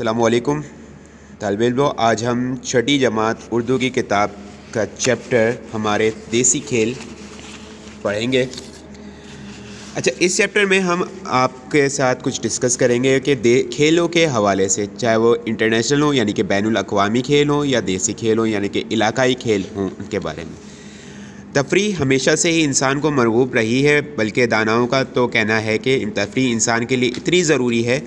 अल्लाम तलबो आज हम छठी जमात उर्दू की किताब का चैप्टर हमारे देसी खेल पढ़ेंगे अच्छा इस चैप्टर में हम आपके साथ कुछ डिस्कस करेंगे कि दे खेलों के हवाले से चाहे वो इंटरनेशनल हो यानी कि बैन अवी खेल हों या देसी खेल हों यानी कि इलाकाई खेल हों उनके बारे में तफरी हमेशा से ही इंसान को मरगूब रही है बल्कि दानाओं का तो कहना है कि तफरी इंसान के लिए इतनी ज़रूरी है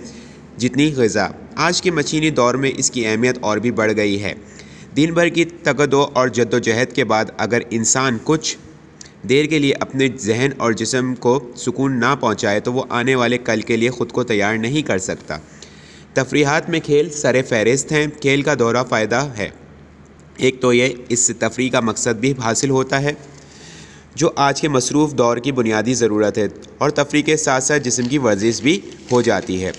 जितनी गज़ा आज के मशीनी दौर में इसकी अहमियत और भी बढ़ गई है दिन भर की तकदो और जद्दोजहद के बाद अगर इंसान कुछ देर के लिए अपने जहन और जिसम को सुकून ना पहुंचाए तो वो आने वाले कल के लिए ख़ुद को तैयार नहीं कर सकता तफरीहात में खेल सर फहरिस्त हैं खेल का दोहरा फ़ायदा है एक तो ये इस तफरी का मकसद भी हासिल होता है जो आज के मसरूफ़ दौर की बुनियादी ज़रूरत है और तफरी के साथ साथ जिसम की वर्जिश भी हो जाती है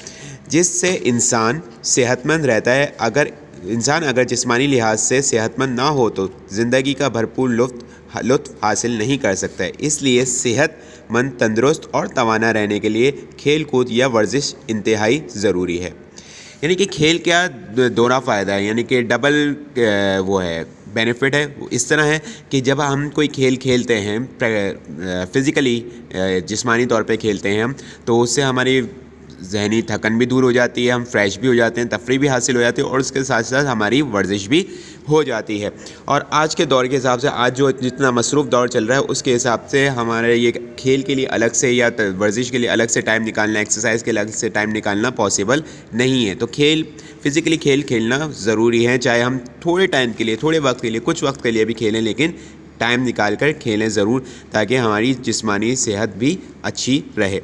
जिससे इंसान सेहतमंद रहता है अगर इंसान अगर जिस्मानी लिहाज से सेहतमंद ना हो तो ज़िंदगी का भरपूर लुफ्त लुत्फ हासिल नहीं कर सकता है इसलिए सेहतमंद तंदरुस्त और तोाना रहने के लिए खेल कूद या वर्जिश इंतहाई ज़रूरी है यानी कि खेल क्या दोरा फ़ायदा है यानी कि डबल वो है बेनिफिट है इस तरह है कि जब हम कोई खेल खेलते हैं फिज़िकली जिस्मानी तौर पे खेलते हैं हम तो उससे हमारी जहनी थकन भी दूर हो जाती है हम फ्रेश भी हो जाते हैं तफरी भी हासिल हो जाती है और उसके साथ साथ हमारी वर्जिश भी हो जाती है और आज के दौर के हिसाब से आज जो जितना मसरूफ़ दौर चल रहा है उसके हिसाब से हमारे ये खेल के लिए अलग से या वर्जिश के लिए अलग से टाइम निकालना एक्सरसाइज के अलग से टाइम निकालना पॉसिबल नहीं है तो खेल फ़िज़िकली खेल खेलना ज़रूरी है चाहे हम थोड़े टाइम के लिए थोड़े वक्त के लिए कुछ वक्त के लिए भी खेलें लेकिन टाइम निकाल कर खेलें ज़रूर ताकि हमारी जिस्मानी सेहत भी अच्छी रहे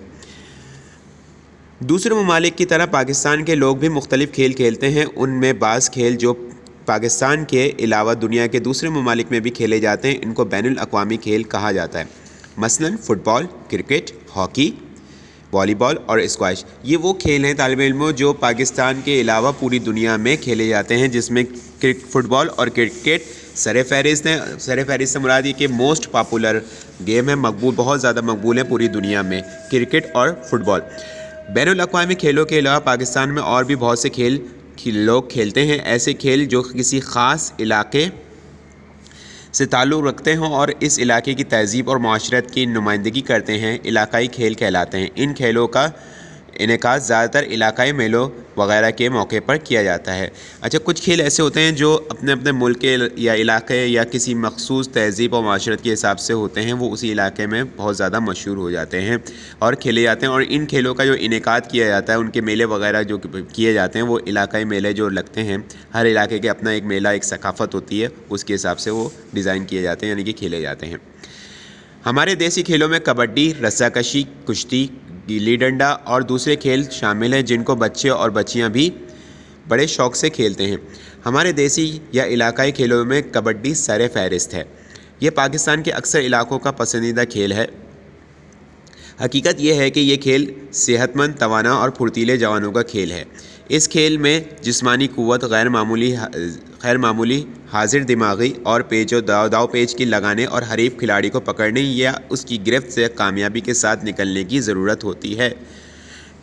दूसरे ममालिक की तरह पाकिस्तान के लोग भी मुख्तलिफ़ खेल खेलते हैं उनमें बाज़ खेल जो पाकिस्तान के अलावा दुनिया के दूसरे ममालिक में भी खेले जाते हैं इनको बैन अवी खेल कहा जाता है मसलन फ़ुटबॉल क्रिकेट हॉकी वॉलीबॉल और स्क्वाश ये वो खेल हैं तालब इलमों जो पाकिस्तान के अलावा पूरी दुनिया में खेले जाते हैं जिसमें फ़ुटबॉल और क्रिकेट सर फहरिस्त हैं सर फहरिस्त से मुराद ये कि मोस्ट पॉपुलर गेम है मकबूल बहुत ज़्यादा मकबूल है पूरी दुनिया में क्रिकेट और फुटबॉल बैन अवी खेलों के अलावा पाकिस्तान में और भी बहुत से खेल लोग खेलते हैं ऐसे खेल जो किसी ख़ास इलाके से ताल्लुक़ रखते हों और इस इलाके की तहजीब और माशरत की नुमाइंदगी करते हैं इलाकई खेल कहलाते हैं इन खेलों का इनका ज़्यादातर इलाकाई मेलों वगैरह के मौके पर किया जाता है अच्छा कुछ खेल ऐसे होते हैं जो अपने अपने मुल्क के या इलाके या किसी मखसूस तहजीब और माशरत के हिसाब से होते हैं वो उसी इलाके में बहुत ज़्यादा मशहूर हो जाते हैं और खेले जाते हैं और इन खेलों का जो इनका किया जाता है उनके मेले वगैरह जो किए जाते हैं वो इलाकई मेले जो लगते हैं हर इलाके के अपना एक मेला एक सकाफ़त होती है उसके हिसाब से वो डिज़ाइन किए जाते हैं यानी कि खेले जाते हैं हमारे देसी खेलों में कबड्डी रस्साकशी कुश्ती गिल्ली डंडा और दूसरे खेल शामिल हैं जिनको बच्चे और बच्चियाँ भी बड़े शौक़ से खेलते हैं हमारे देसी या इलाकाई खेलों में कबड्डी सर फहरिस्त है ये पाकिस्तान के अक्सर इलाकों का पसंदीदा खेल है हकीकत यह है कि यह खेल सेहतमंद तवाना और फुर्तीले जवानों का खेल है इस खेल में जिस्मानी क़वत गैर मामूली खैर मामूली हाजिर दिमागी और पेचो दाव दाव पेच की लगाने और हरीफ खिलाड़ी को पकड़ने या उसकी गिरफ्त से कामयाबी के साथ निकलने की ज़रूरत होती है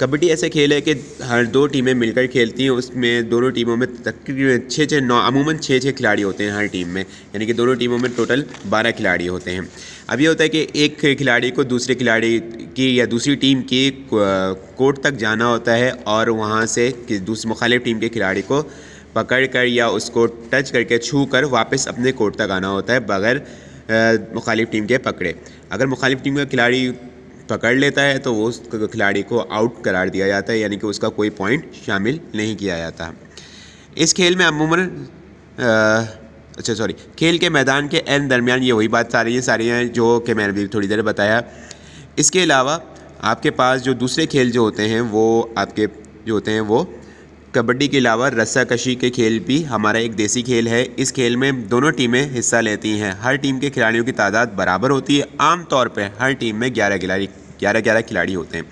कबड्डी ऐसे खेल है कि हर दो टीमें मिलकर खेलती हैं उसमें दोनों टीमों में तकरीबन छः छः नौ अमूमन छः छः खिलाड़ी होते हैं हर टीम में यानी कि दोनों टीमों में टोटल बारह खिलाड़ी होते हैं अब ये होता है कि एक खिलाड़ी को दूसरे खिलाड़ी की या दूसरी टीम की कोर्ट तक जाना होता है और वहाँ से दूसरी मुखालिफ टीम के खिलाड़ी को पकड़ कर या उसको टच करके छू कर वापस अपने कोर्ट तक आना होता है बगैर मुखालिफ टीम के पकड़े अगर मुखालिफ टीम का खिलाड़ी पकड़ लेता है तो वो उस खिलाड़ी को आउट करार दिया जाता है यानी कि उसका कोई पॉइंट शामिल नहीं किया जाता इस खेल में अमूमन अच्छा सॉरी खेल के मैदान के एन दरमियान ये वही बात सारी हैं सारी हैं जो कि मैंने भी थोड़ी देर बताया इसके अलावा आपके पास जो दूसरे खेल जो होते हैं वो आपके जो होते हैं वो कबड्डी के अलावा रस्सा कशी के खेल भी हमारा एक देसी खेल है इस खेल में दोनों टीमें हिस्सा लेती हैं हर टीम के खिलाड़ियों की तादाद बराबर होती है आमतौर पर हर टीम में ग्यारह खिलाड़ी ग्यारह ग्यारह खिलाड़ी होते हैं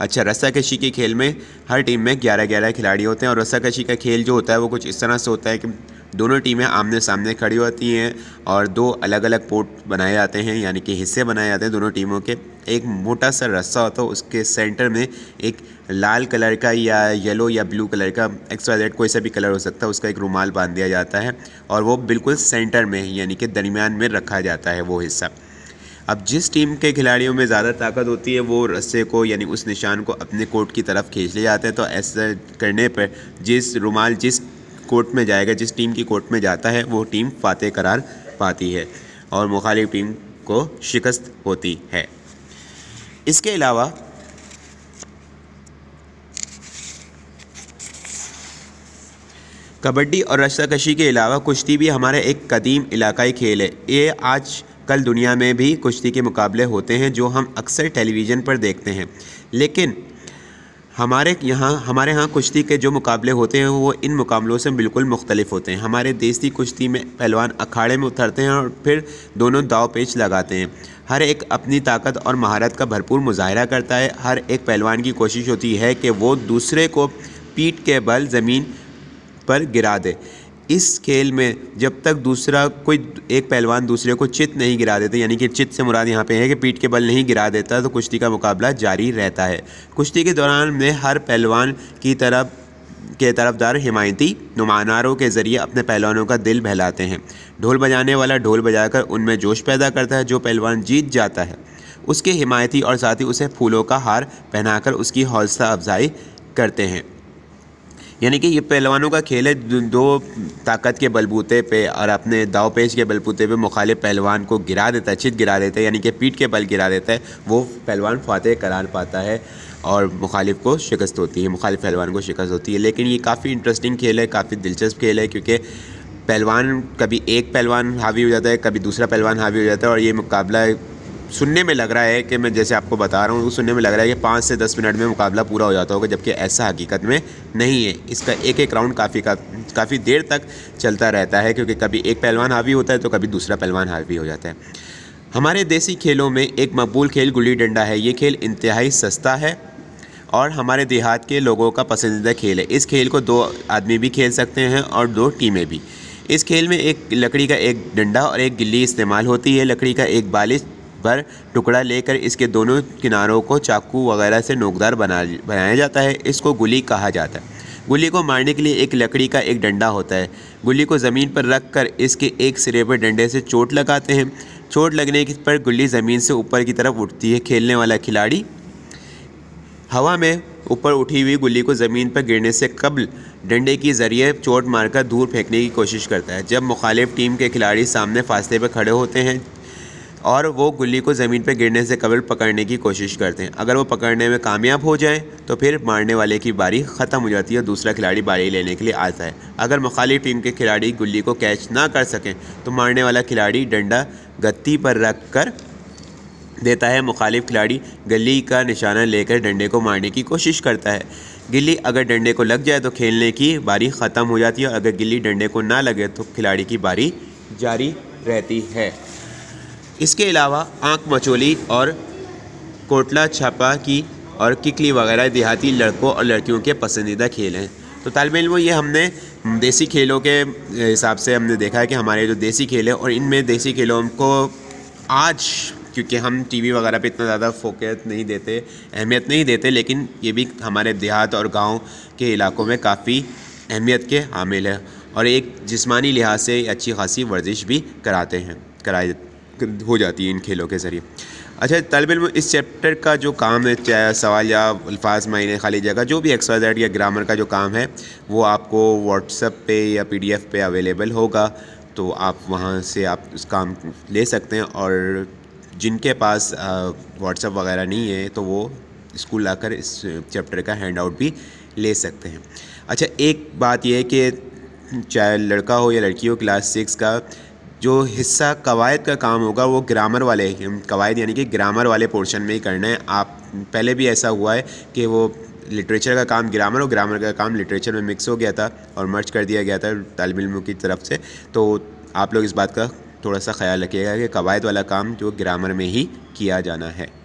अच्छा रस्साकशी के खेल में हर टीम में ग्यारह ग्यारह खिलाड़ी होते हैं और रस्साकशी का खेल जो होता है वो कुछ इस तरह से होता है कि दोनों टीमें आमने सामने खड़ी होती हैं और दो अलग अलग पोर्ट बनाए जाते हैं यानी कि हिस्से बनाए जाते हैं दोनों टीमों के एक मोटा सा रस्सा होता है उसके सेंटर में एक लाल कलर का या येलो या ब्लू कलर का एक्स्ट्रा जेड कोई सा भी कलर हो सकता है उसका एक रुमाल बांध दिया जाता है और वो बिल्कुल सेंटर में यानी कि दरमियान में रखा जाता है वो हिस्सा अब जिस टीम के खिलाड़ियों में ज़्यादा ताकत होती है वो रस्से को यानी उस निशान को अपने कोर्ट की तरफ खींच ले जाते हैं तो ऐसा करने पर जिस रुमाल जिस कोर्ट में जाएगा जिस टीम की कोर्ट में जाता है वो टीम फातह करार पाती है और मुखालिफ टीम को शिकस्त होती है इसके अलावा कबड्डी और कशी के अलावा कुश्ती भी हमारे एक कदीम इलाकाई खेल है ये आज कल दुनिया में भी कुश्ती के मुकाबले होते हैं जो हम अक्सर टेलीविज़न पर देखते हैं लेकिन हमारे यहाँ हमारे यहाँ कुश्ती के जो मुकाबले होते हैं वो इन मुकाबलों से बिल्कुल मुख्तलिफ होते हैं हमारे देसी कुश्ती में पहलवान अखाड़े में उतरते हैं और फिर दोनों दाव पेच लगाते हैं हर एक अपनी ताकत और महारत का भरपूर मुजाहरा करता है हर एक पहलवान की कोशिश होती है कि वो दूसरे को पीठ के बल ज़मीन पर गिरा दे इस खेल में जब तक दूसरा कोई एक पहलवान दूसरे को चित नहीं गिरा देता यानी कि चित से मुराद यहाँ पे है कि पीठ के बल नहीं गिरा देता तो कुश्ती का मुकाबला जारी रहता है कुश्ती के दौरान में हर पहलवान की तरफ के तरफदार हिमायती नुमानारों के ज़रिए अपने पहलवानों का दिल बहलाते हैं ढोल बजाने वाला ढोल बजाकर उनमें जोश पैदा करता है जो पहलवान जीत जाता है उसके हिमायती और साथी उसे फूलों का हार पहनाकर उसकी हौसला अफजाई करते हैं यानी कि ये पहलवानों का खेल है दो ताकत के बलबूते पे और अपने दाव पेश के बलबूते पे मुखालिफ पहलवान को गिरा देता है छित गिरा देता है यानी कि पीठ के बल गिरा देता है वो पहलवान फातह करार पाता है और मुखालिफ को शिकस्त होती है मुखालिफ पहलवान को शिकस्त होती है लेकिन ये काफ़ी इंटरेस्टिंग खेल है काफ़ी दिलचस्प खेल है क्योंकि पहलवान कभी एक पहलवान हावी हो जाता है कभी दूसरा पहलवान हावी हो जाता है और ये मुकाबला सुनने में लग रहा है कि मैं जैसे आपको बता रहा हूँ सुनने में लग रहा है कि पाँच से दस मिनट में मुकाबला पूरा हो जाता होगा जबकि ऐसा हकीकत में नहीं है इसका एक एक राउंड काफ़ी का, काफ़ी देर तक चलता रहता है क्योंकि कभी एक पहलवान हावी होता है तो कभी दूसरा पहलवान हावी हो जाता है हमारे देसी खेलों में एक मकबूल खेल गुल्ली डंडा है ये खेल इंतहाई सस्ता है और हमारे देहात के लोगों का पसंदीदा खेल है इस खेल को दो आदमी भी खेल सकते हैं और दो टीमें भी इस खेल में एक लकड़ी का एक डंडा और एक गिल्ली इस्तेमाल होती है लकड़ी का एक बालिश पर टुकड़ा लेकर इसके दोनों किनारों को चाकू वगैरह से नोकदार बना बनाया जाता है इसको गुली कहा जाता है गुली को मारने के लिए एक लकड़ी का एक डंडा होता है गुली को ज़मीन पर रख कर इसके एक सिरे पर डंडे से चोट लगाते हैं चोट लगने पर गुली ज़मीन से ऊपर की तरफ उठती है खेलने वाला खिलाड़ी हवा में ऊपर उठी हुई गुली को ज़मीन पर गिरने से कबल डंडे के ज़रिए चोट मारकर दूर फेंकने की कोशिश करता है जब मुखालिफ टीम के खिलाड़ी सामने फासले पर खड़े होते हैं और वो गुल्ली को ज़मीन पर गिरने से कबल पकड़ने की कोशिश करते हैं अगर वो पकड़ने में कामयाब हो जाए तो फिर मारने वाले की बारी ख़त्म हो जाती है और दूसरा खिलाड़ी बारी लेने के लिए आता है अगर मखाली टीम के खिलाड़ी गुल्ली को कैच ना कर सकें तो मारने वाला खिलाड़ी डंडा गत्ती पर रख कर देता है मुखालिफ खिलाड़ी गली का निशाना लेकर डंडे को मारने की कोशिश करता है गिल्ली अगर डंडे को लग जाए तो खेलने की बारी ख़त्म हो जाती है और अगर गिल्ली डंडे को ना लगे तो खिलाड़ी की बारी जारी रहती है इसके अलावा आँख मचोली और कोटला छापा की और किकली वगैरह देहाती लड़कों और लड़कियों के पसंदीदा खेल हैं तो तालब इलम ये हमने देसी खेलों के हिसाब से हमने देखा है कि हमारे जो देसी खेल हैं और इनमें देसी खेलों को आज क्योंकि हम टीवी वगैरह पे इतना ज़्यादा फोकस नहीं देते अहमियत नहीं देते लेकिन ये भी हमारे देहात और गांव के इलाकों में काफ़ी अहमियत के हामिल है और एक जिस्मानी लिहाज से अच्छी खासी वर्जिश भी कराते हैं कराए हो जाती है इन खेलों के ज़रिए अच्छा तलब इम इस चैप्टर का जो काम है चाहे सवाल या अल्फाज मायने खाली जगह जो भी एक्सवाइजेड या ग्रामर का जो काम है वो आपको व्हाट्सअप पे या पीडीएफ पे अवेलेबल होगा तो आप वहाँ से आप उस काम ले सकते हैं और जिनके पास व्हाट्सअप वगैरह नहीं है तो वो स्कूल आकर इस चैप्टर का हैंड आउट भी ले सकते हैं अच्छा एक बात यह है कि चाहे लड़का हो या लड़की हो क्लास सिक्स का जो हिस्सा कवायद का काम होगा वो ग्रामर वाले कवायद यानी कि ग्रामर वाले पोर्शन में ही करना है आप पहले भी ऐसा हुआ है कि वो लिटरेचर का काम ग्रामर और ग्रामर का काम लिटरेचर में मिक्स हो गया था और मर्ज कर दिया गया था तालब इलमों की तरफ से तो आप लोग इस बात का थोड़ा सा ख्याल रखिएगा कि कवायद वाला काम जो ग्रामर में ही किया जाना है